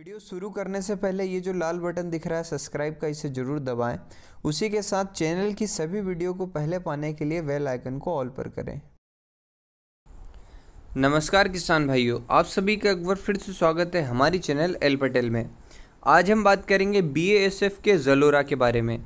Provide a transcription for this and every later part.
video शुरू करने से पहले ये जो लाल बटन दिख रहा है सब्सक्राइब का इसे ज़रूर दबाएं उसी के साथ चैनल की सभी वीडियो को पहले पाने के लिए वेल आइकन को ऑल पर करें नमस्कार किसान भाइयों आप सभी का एक बार फिर से स्वागत है हमारी चैनल एल पटेल में आज हम बात करेंगे बीएएसएफ के जलोरा के बारे में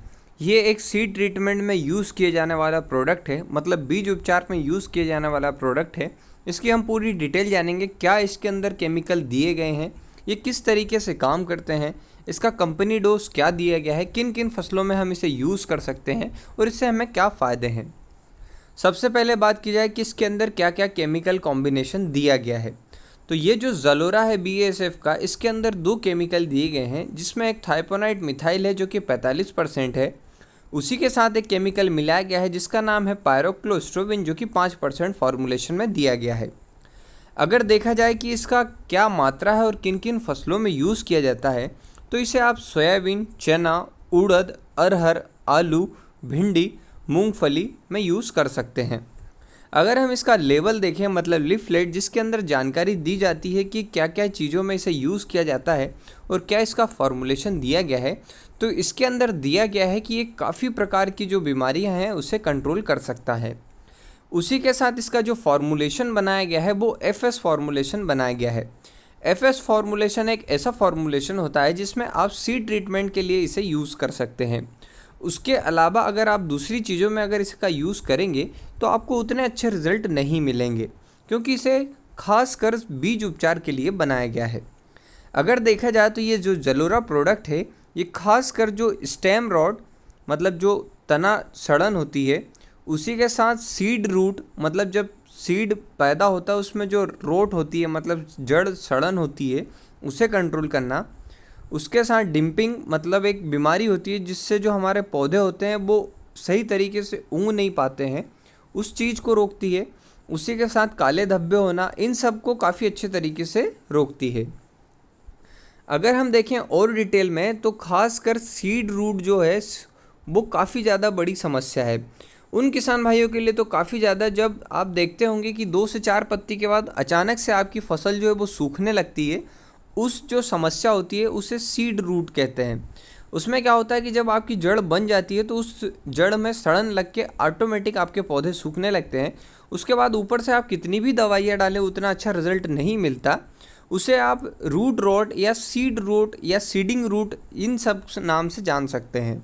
ये एक सीड ट्रीटमेंट में यूज़ किए जाने वाला प्रोडक्ट है मतलब बीज उपचार में यूज़ किए जाने वाला प्रोडक्ट है इसकी हम पूरी डिटेल जानेंगे क्या इसके अंदर केमिकल दिए गए हैं ये किस तरीके से काम करते हैं इसका कंपनी डोज क्या दिया गया है किन किन फसलों में हम इसे यूज़ कर सकते हैं और इससे हमें क्या फ़ायदे हैं सबसे पहले बात की जाए कि इसके अंदर क्या क्या केमिकल कॉम्बिनेशन दिया गया है तो ये जो जलोरा है बी एस एफ का इसके अंदर दो केमिकल दिए गए हैं जिसमें एक थाइपोनाइट मिथाइल है जो कि 45 परसेंट है उसी के साथ एक केमिकल मिलाया गया है जिसका नाम है पायरोक्लोस्ट्रोविन जो कि 5 परसेंट फार्मूलेशन में दिया गया है अगर देखा जाए कि इसका क्या मात्रा है और किन किन फसलों में यूज़ किया जाता है तो इसे आप सोयाबीन चना उड़द अरहर आलू भिंडी मूंगफली में यूज़ कर सकते हैं अगर हम इसका लेवल देखें मतलब लिफलेट जिसके अंदर जानकारी दी जाती है कि क्या क्या चीज़ों में इसे यूज़ किया जाता है और क्या इसका फॉर्मूलेशन दिया गया है तो इसके अंदर दिया गया है कि ये काफ़ी प्रकार की जो बीमारियां हैं उसे कंट्रोल कर सकता है उसी के साथ इसका जो फॉर्मूलेशन बनाया गया है वो एफ एस फॉर्मूलेशन बनाया गया है एफ एस फॉर्मूलेशन एक ऐसा फॉर्मूलेशन होता है जिसमें आप सी ट्रीटमेंट के लिए इसे यूज़ कर सकते हैं उसके अलावा अगर आप दूसरी चीज़ों में अगर इसका यूज़ करेंगे तो आपको उतने अच्छे रिजल्ट नहीं मिलेंगे क्योंकि इसे खास कर बीज उपचार के लिए बनाया गया है अगर देखा जाए तो ये जो जलोरा प्रोडक्ट है ये खास कर जो स्टेम रॉड मतलब जो तना सड़न होती है उसी के साथ सीड रूट मतलब जब सीड पैदा होता है उसमें जो रोट होती है मतलब जड़ सड़न होती है उसे कंट्रोल करना उसके साथ डिम्पिंग मतलब एक बीमारी होती है जिससे जो हमारे पौधे होते हैं वो सही तरीके से ऊँग नहीं पाते हैं उस चीज़ को रोकती है उसी के साथ काले धब्बे होना इन सब को काफ़ी अच्छे तरीके से रोकती है अगर हम देखें और डिटेल में तो खासकर सीड रूट जो है वो काफ़ी ज़्यादा बड़ी समस्या है उन किसान भाइयों के लिए तो काफ़ी ज़्यादा जब आप देखते होंगे कि दो से चार पत्ती के बाद अचानक से आपकी फसल जो है वो सूखने लगती है उस जो समस्या होती है उसे सीड रूट कहते हैं उसमें क्या होता है कि जब आपकी जड़ बन जाती है तो उस जड़ में सड़न लग के ऑटोमेटिक आपके पौधे सूखने लगते हैं उसके बाद ऊपर से आप कितनी भी दवाइयाँ डालें उतना अच्छा रिजल्ट नहीं मिलता उसे आप रूट रोट या सीड रूट या सीडिंग रूट इन सब नाम से जान सकते हैं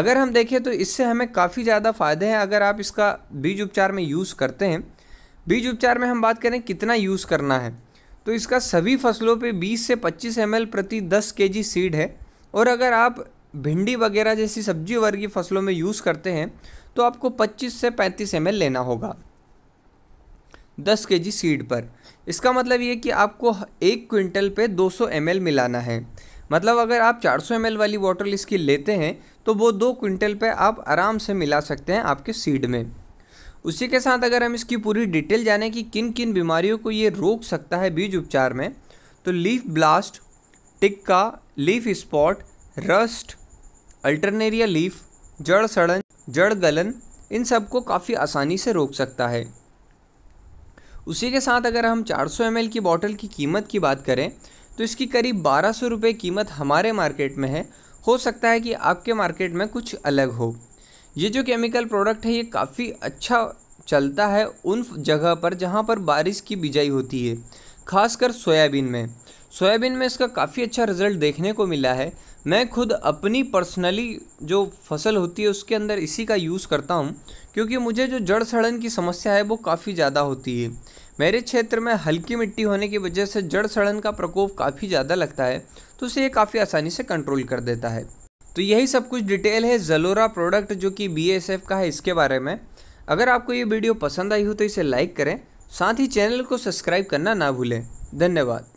अगर हम देखें तो इससे हमें काफ़ी ज़्यादा फ़ायदे हैं अगर आप इसका बीज उपचार में यूज़ करते हैं बीज उपचार में हम बात करें कितना यूज़ करना है तो इसका सभी फसलों पे 20 से 25 एम प्रति 10 के सीड है और अगर आप भिंडी वगैरह जैसी सब्जी वर्गीय फसलों में यूज़ करते हैं तो आपको 25 से 35 एम लेना होगा 10 के सीड पर इसका मतलब ये कि आपको एक क्विंटल पे 200 एम मिलाना है मतलब अगर आप 400 सौ वाली वाटर इसकी लेते हैं तो वो दो क्विंटल पे आप आराम से मिला सकते हैं आपके सीड में उसी के साथ अगर हम इसकी पूरी डिटेल जाने कि किन किन बीमारियों को ये रोक सकता है बीज उपचार में तो leaf blast tikka leaf spot rust alternaria leaf जड़ सड़न जड़ गलन इन सब को काफ़ी आसानी से रोक सकता है उसी के साथ अगर हम 400 ml की बॉटल की कीमत की बात करें तो इसकी करीब बारह सौ रुपये कीमत हमारे मार्केट में है हो सकता है कि आपके मार्केट में कुछ अलग हो ये जो केमिकल प्रोडक्ट है ये काफ़ी अच्छा चलता है उन जगह पर जहाँ पर बारिश की बिजाई होती है खासकर सोयाबीन में सोयाबीन में इसका काफ़ी अच्छा रिजल्ट देखने को मिला है मैं खुद अपनी पर्सनली जो फसल होती है उसके अंदर इसी का यूज़ करता हूँ क्योंकि मुझे जो जड़ सड़न की समस्या है वो काफ़ी ज़्यादा होती है मेरे क्षेत्र में हल्की मिट्टी होने की वजह से जड़ सड़न का प्रकोप काफ़ी ज़्यादा लगता है तो उसे ये काफ़ी आसानी से कंट्रोल कर देता है तो यही सब कुछ डिटेल है जलोरा प्रोडक्ट जो कि बी का है इसके बारे में अगर आपको ये वीडियो पसंद आई हो तो इसे लाइक करें साथ ही चैनल को सब्सक्राइब करना ना भूलें धन्यवाद